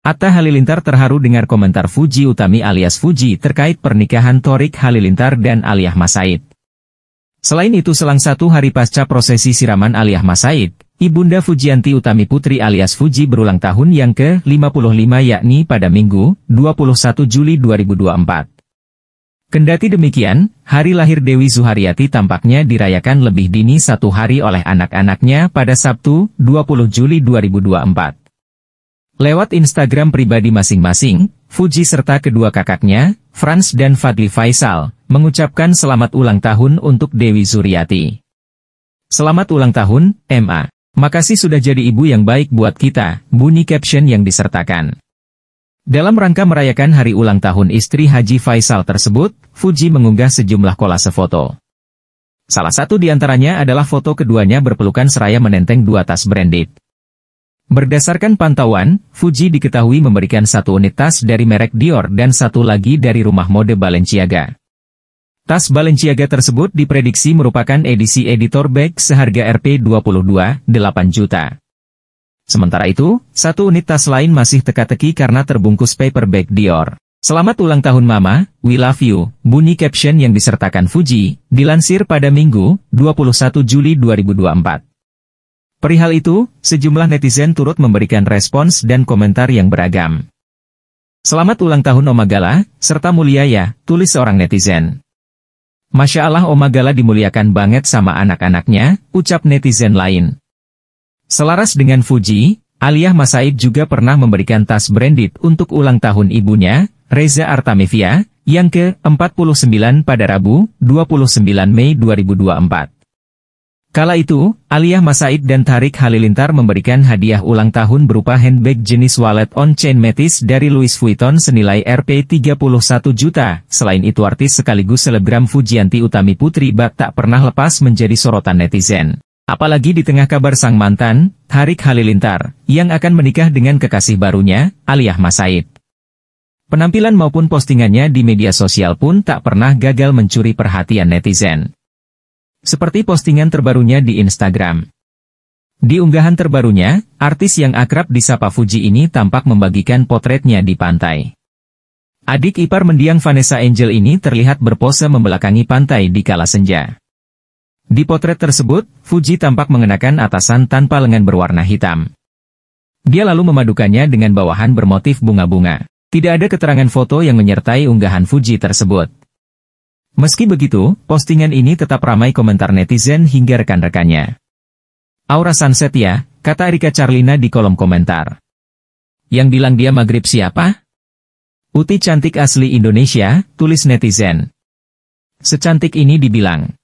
Atta Halilintar terharu dengar komentar Fuji Utami alias Fuji terkait pernikahan Torik Halilintar dan Aliyah Masaid. Selain itu selang satu hari pasca prosesi siraman Aliyah Masaid, Ibunda Fujianti Utami Putri alias Fuji berulang tahun yang ke-55 yakni pada Minggu, 21 Juli 2024. Kendati demikian, hari lahir Dewi Zuhariati tampaknya dirayakan lebih dini satu hari oleh anak-anaknya pada Sabtu, 20 Juli 2024. Lewat Instagram pribadi masing-masing, Fuji serta kedua kakaknya, Franz dan Fadli Faisal, mengucapkan selamat ulang tahun untuk Dewi Zuriati. Selamat ulang tahun, MA. Makasih sudah jadi ibu yang baik buat kita, bunyi caption yang disertakan. Dalam rangka merayakan hari ulang tahun istri Haji Faisal tersebut, Fuji mengunggah sejumlah kolase foto. Salah satu di antaranya adalah foto keduanya berpelukan seraya menenteng dua tas branded. Berdasarkan pantauan, Fuji diketahui memberikan satu unit tas dari merek Dior dan satu lagi dari rumah mode Balenciaga. Tas Balenciaga tersebut diprediksi merupakan edisi editor bag seharga Rp22,8 juta. Sementara itu, satu unit tas lain masih teka-teki karena terbungkus paper bag Dior. Selamat ulang tahun Mama, we love you, bunyi caption yang disertakan Fuji, dilansir pada Minggu, 21 Juli 2024. Perihal itu, sejumlah netizen turut memberikan respons dan komentar yang beragam. Selamat ulang tahun Omagala, serta mulia ya, tulis seorang netizen. Masya Allah Omagala dimuliakan banget sama anak-anaknya, ucap netizen lain. Selaras dengan Fuji, Aliyah Masaid juga pernah memberikan tas branded untuk ulang tahun ibunya, Reza Artamevia, yang ke-49 pada Rabu, 29 Mei 2024. Kala itu, Aliyah Masaid dan Tarik Halilintar memberikan hadiah ulang tahun berupa handbag jenis wallet on-chain Metis dari Louis Vuitton senilai Rp 31 juta. Selain itu artis sekaligus selebgram Fujianti Utami Putri Bak tak pernah lepas menjadi sorotan netizen. Apalagi di tengah kabar sang mantan, Tarik Halilintar, yang akan menikah dengan kekasih barunya, Aliyah Masaid. Penampilan maupun postingannya di media sosial pun tak pernah gagal mencuri perhatian netizen. Seperti postingan terbarunya di Instagram. Di unggahan terbarunya, artis yang akrab disapa Fuji ini tampak membagikan potretnya di pantai. Adik ipar mendiang Vanessa Angel ini terlihat berpose membelakangi pantai di kala senja. Di potret tersebut, Fuji tampak mengenakan atasan tanpa lengan berwarna hitam. Dia lalu memadukannya dengan bawahan bermotif bunga-bunga. Tidak ada keterangan foto yang menyertai unggahan Fuji tersebut. Meski begitu, postingan ini tetap ramai komentar netizen hingga rekan-rekannya. Aura Sunset ya, kata Erika Charlina di kolom komentar. Yang bilang dia maghrib siapa? Uti cantik asli Indonesia, tulis netizen. Secantik ini dibilang.